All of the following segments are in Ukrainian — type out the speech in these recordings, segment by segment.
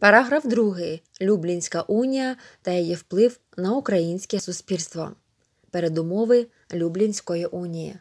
Параграф 2. Люблінська унія та її вплив на українське суспільство. Передумови Люблінської унії.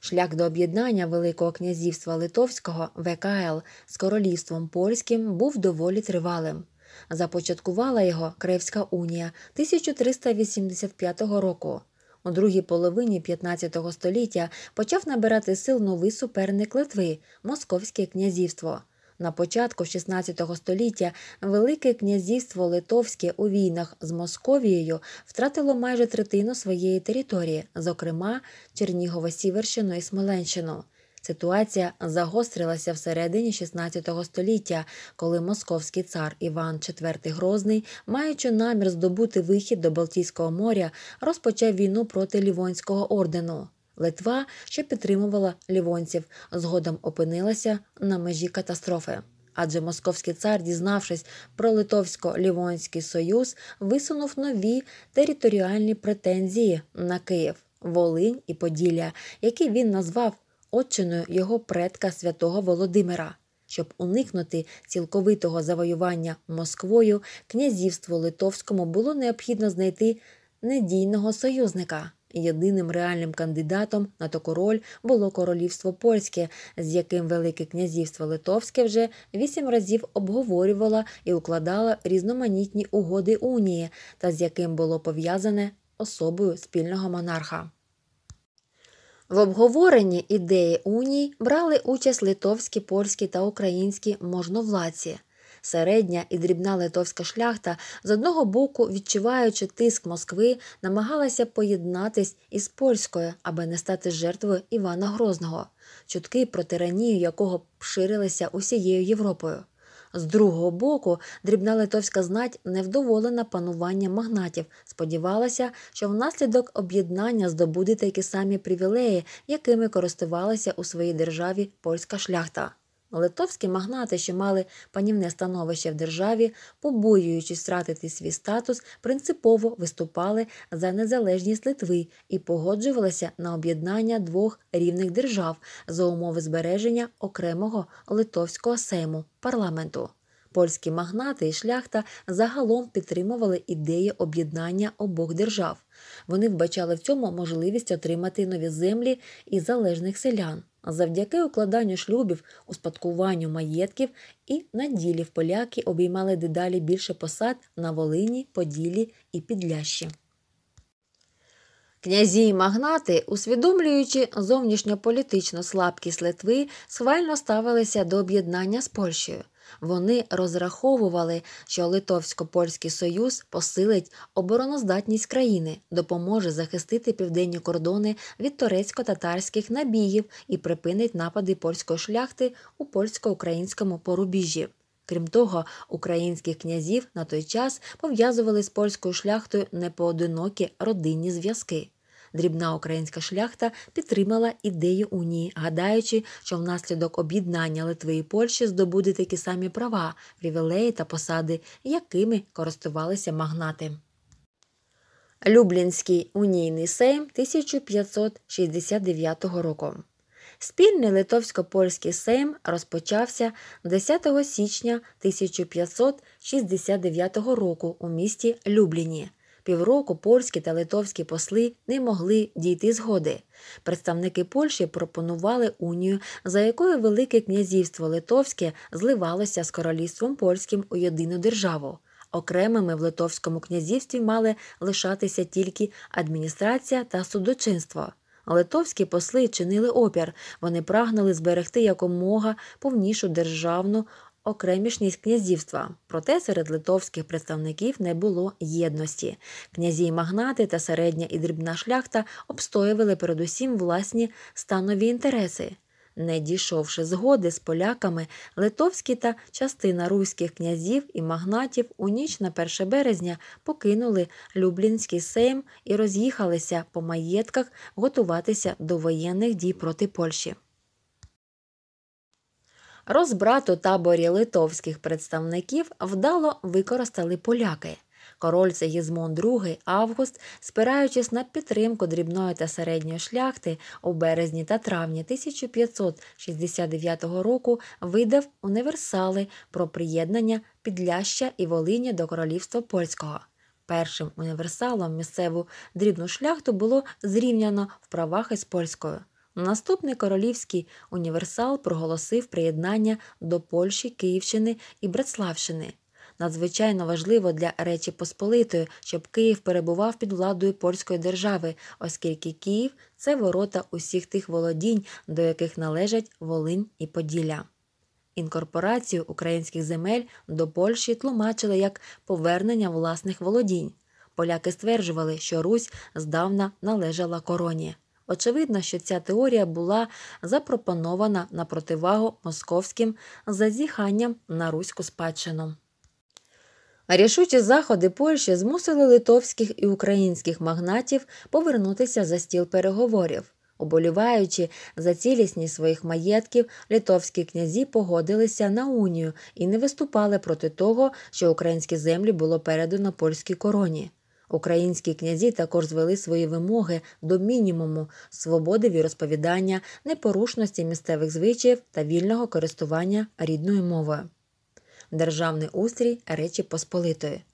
Шлях до об'єднання Великого князівства Литовського ВКЛ з королівством польським був доволі тривалим. Започаткувала його Кревська унія 1385 року. У другій половині 15 століття почав набирати сил новий суперник Литви Московське князівство. На початку XVI століття Велике князівство Литовське у війнах з Московією втратило майже третину своєї території, зокрема Чернігово-Сіверщину і Смоленщину. Ситуація загострилася всередині XVI століття, коли московський цар Іван IV Грозний, маючи намір здобути вихід до Балтійського моря, розпочав війну проти Лівонського ордену. Литва, що підтримувала лівонців, згодом опинилася на межі катастрофи. Адже московський цар, дізнавшись про Литовсько-Лівонський союз, висунув нові територіальні претензії на Київ, Волинь і Поділля, які він назвав отчиною його предка святого Володимира. Щоб уникнути цілковитого завоювання Москвою, князівству Литовському було необхідно знайти недійного союзника єдиним реальним кандидатом на то король було королівство польське, з яким Велике князівство Литовське вже вісім разів обговорювала і укладала різноманітні угоди унії, та з яким було пов'язане особою спільного монарха. В обговоренні ідеї унії брали участь литовські, польські та українські можновладці. Середня і дрібна литовська шляхта з одного боку, відчуваючи тиск Москви, намагалася поєднатись із польською, аби не стати жертвою Івана Грозного, чутки про тиранію, якого пширилися усією Європою. З другого боку, дрібна литовська знать невдоволена пануванням магнатів, сподівалася, що внаслідок об'єднання здобуде такі самі привілеї, якими користувалася у своїй державі польська шляхта. Литовські магнати, що мали панівне становище в державі, побоюючись втратити свій статус, принципово виступали за незалежність Литви і погоджувалися на об'єднання двох рівних держав за умови збереження окремого литовського сейму парламенту. Польські магнати і шляхта загалом підтримували ідею об'єднання обох держав. Вони вбачали в цьому можливість отримати нові землі і залежних селян. Завдяки укладанню шлюбів, успадкуванню маєтків і наділів поляки обіймали дедалі більше посад на Волині, Поділі і Підлящі. Князі і магнати, усвідомлюючи зовнішньополітичну слабкість Литви, схвально ставилися до об'єднання з Польщею. Вони розраховували, що Литовсько-Польський Союз посилить обороноздатність країни, допоможе захистити південні кордони від турецько-татарських набігів і припинить напади польської шляхти у польсько-українському порубіжі. Крім того, українських князів на той час пов'язували з польською шляхтою непоодинокі родинні зв'язки дрібна українська шляхта підтримала ідею унії, гадаючи, що внаслідок об'єднання Литви і Польщі здобуде такі самі права, привілеї та посади, якими користувалися магнати. Люблінський унійний сейм 1569 року. Спільний литовсько польський сейм розпочався 10 січня 1569 року у місті Любліні. Півроку польські та литовські посли не могли дійти згоди. Представники Польщі пропонували унію, за якою Велике князівство Литовське зливалося з королівством польським у єдину державу. Окремими в Литовському князівстві мали лишатися тільки адміністрація та судочинство. Литовські посли чинили опір. Вони прагнули зберегти якомога повнішу державну окремішність князівства, проте серед литовських представників не було єдності. Князі й магнати та середня і дрібна шляхта обстоювали передусім власні станові інтереси. Не дійшовши згоди з поляками, литовські та частина руських князів і магнатів у ніч на 1 березня покинули Люблінський Сейм і роз'їхалися по маєтках готуватися до воєнних дій проти Польщі. Розбрат таборі литовських представників вдало використали поляки. Король Сегізмон II Август, спираючись на підтримку дрібної та середньої шляхти у березні та травні 1569 року видав універсали про приєднання Підляща і Волиня до королівства польського. Першим універсалом місцеву дрібну шляхту було зрівняно в правах із польською. Наступний королівський універсал проголосив приєднання до Польщі, Київщини і Братславщини. Надзвичайно важливо для Речі Посполитої, щоб Київ перебував під владою польської держави, оскільки Київ це ворота усіх тих володінь, до яких належать Волинь і Поділля. Інкорпорацію українських земель до Польщі тлумачили як повернення власних володінь. Поляки стверджували, що Русь здавна належала короні. Очевидно, що ця теорія була запропонована на противагу московським зазіханням на руську спадщину. Рішучі заходи Польщі змусили литовських і українських магнатів повернутися за стіл переговорів. Оболіваючи за цілісність своїх маєтків, литовські князі погодилися на унію і не виступали проти того, що українські землі було передано польській короні. Українські князі також звели свої вимоги до мінімуму свободи віросповідання, непорушності місцевих звичаїв та вільного користування рідною мовою. Державний устрій Речі Посполитої.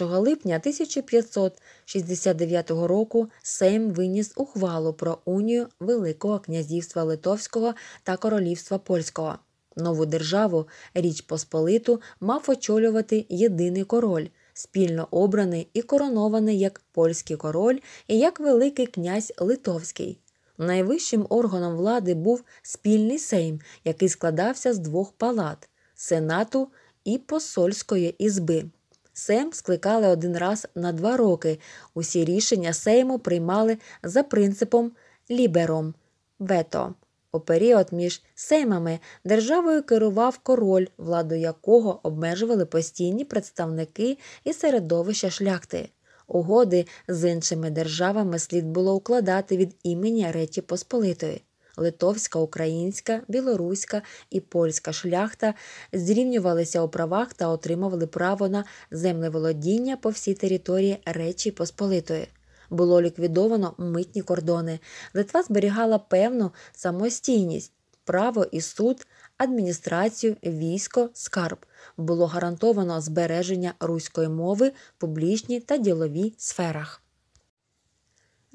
1 липня 1569 року Сейм виніс ухвалу про унію Великого князівства Литовського та Королівства Польського. Нову державу Річ Посполиту мав очолювати єдиний король спільно обраний і коронований як польський король і як Великий князь Литовський. Найвищим органом влади був спільний сейм, який складався з двох палат сенату і посольської ізби. Сейм скликали один раз на два роки. Усі рішення Сейму приймали за принципом лібером вето. У період між сеймами державою керував король, владу якого обмежували постійні представники і середовища шляхти. Угоди з іншими державами слід було укладати від імені Речі Посполитої. Литовська, українська, білоруська і польська шляхта зрівнювалися у правах та отримували право на землеволодіння по всій території Речі Посполитої було ліквідовано митні кордони. Литва зберігала певну самостійність, право і суд, адміністрацію, військо, скарб. Було гарантовано збереження руської мови в публічній та діловій сферах.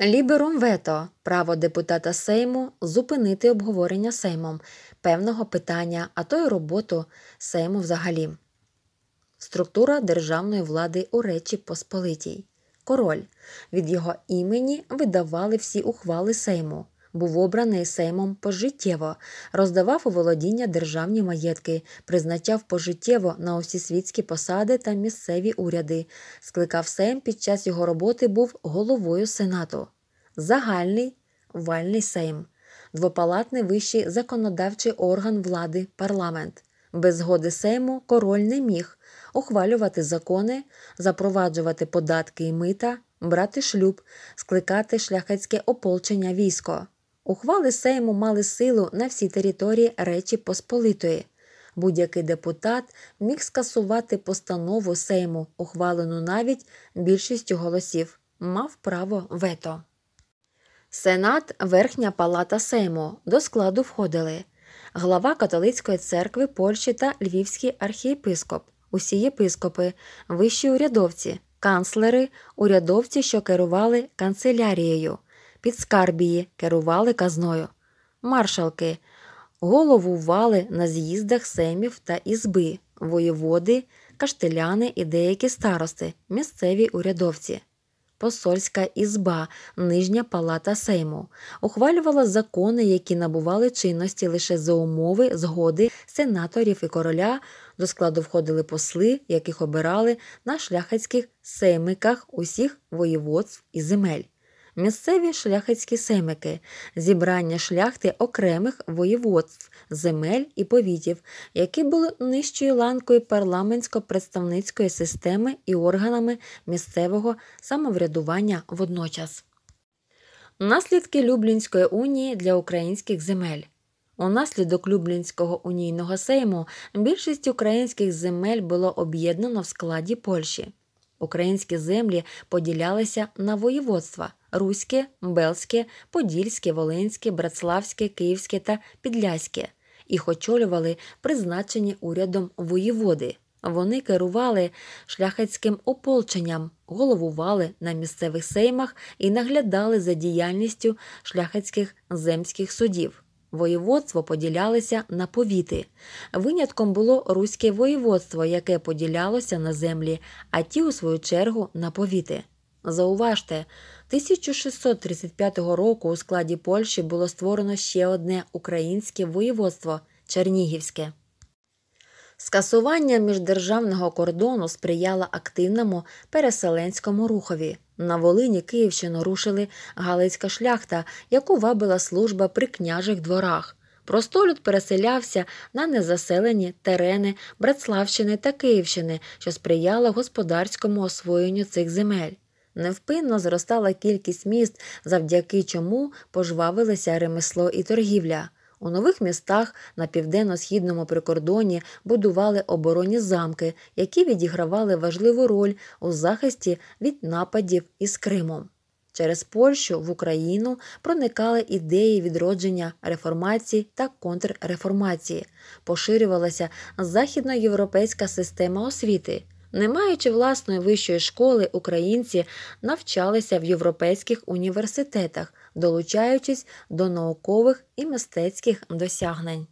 Ліберум вето право депутата Сейму зупинити обговорення Сеймом певного питання, а то й роботу Сейму взагалі. Структура державної влади у Речі Посполитій король. Від його імені видавали всі ухвали Сейму. Був обраний Сеймом пожиттєво, роздавав у володіння державні маєтки, призначав пожиттєво на усі світські посади та місцеві уряди. Скликав Сейм під час його роботи був головою сенату. Загальний вальний Сейм, двопалатний вищий законодавчий орган влади, парламент. Без згоди Сейму король не міг ухвалювати закони, запроваджувати податки і мита, брати шлюб, скликати шляхетське ополчення військо. Ухвали Сейму мали силу на всій території Речі Посполитої. Будь-який депутат міг скасувати постанову Сейму, ухвалену навіть більшістю голосів, мав право вето. Сенат, Верхня Палата Сейму до складу входили глава католицької церкви Польщі та Львівський архієпископ, усі єпископи, вищі урядовці, канцлери, урядовці, що керували канцелярією, підскарбії керували казною, маршалки, головували на з'їздах семів та ізби, воєводи, каштеляни і деякі старости, місцеві урядовці. Посольська ізба, нижня палата Сейму, ухвалювала закони, які набували чинності лише за умови згоди сенаторів і короля до складу входили посли, яких обирали на шляхетських сеймиках усіх воєводств і земель. Місцеві шляхетські семики зібрання шляхти окремих воєводств, земель і повітів, які були нижчою ланкою парламентсько-представницької системи і органами місцевого самоврядування водночас. Наслідки Люблінської унії для українських земель. Унаслідок Люблінського унійного сейму більшість українських земель було об'єднано в складі Польщі. Українські землі поділялися на воєводства руське, белське, подільське, волинське, братславське, київське та підляське. Їх очолювали призначені урядом воєводи. Вони керували шляхетським ополченням, головували на місцевих сеймах і наглядали за діяльністю шляхетських земських судів. Воєводство поділялися на повіти. Винятком було руське воєводство, яке поділялося на землі, а ті, у свою чергу, на повіти. Зауважте, 1635 року у складі Польщі було створено ще одне українське воєводство Чернігівське. Скасування міждержавного кордону сприяло активному переселенському рухові. На Волині Київщину рушили Галицька шляхта, яку вабила служба при княжих дворах. Простолюд переселявся на незаселені терени Братславщини та Київщини, що сприяло господарському освоєнню цих земель. Невпинно зростала кількість міст, завдяки чому пожвавилися ремесло і торгівля. У нових містах на південно-східному прикордоні будували оборонні замки, які відігравали важливу роль у захисті від нападів із Кримом. Через Польщу в Україну проникали ідеї відродження реформації та контрреформації, поширювалася західноєвропейська система освіти, не маючи власної вищої школи, українці навчалися в європейських університетах, долучаючись до наукових і мистецьких досягнень.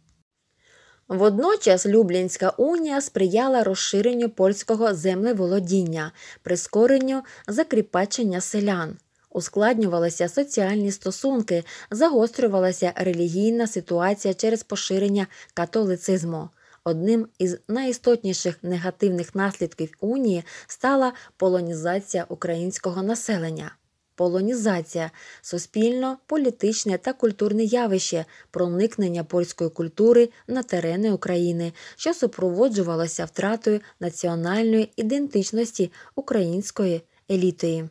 Водночас Люблінська унія сприяла розширенню польського землеволодіння, прискоренню закріпачення селян, ускладнювалися соціальні стосунки, загострювалася релігійна ситуація через поширення католицизму. Одним із найістотніших негативних наслідків унії стала полонізація українського населення. Полонізація суспільно, політичне та культурне явище, проникнення польської культури на терени України, що супроводжувалося втратою національної ідентичності української елітою.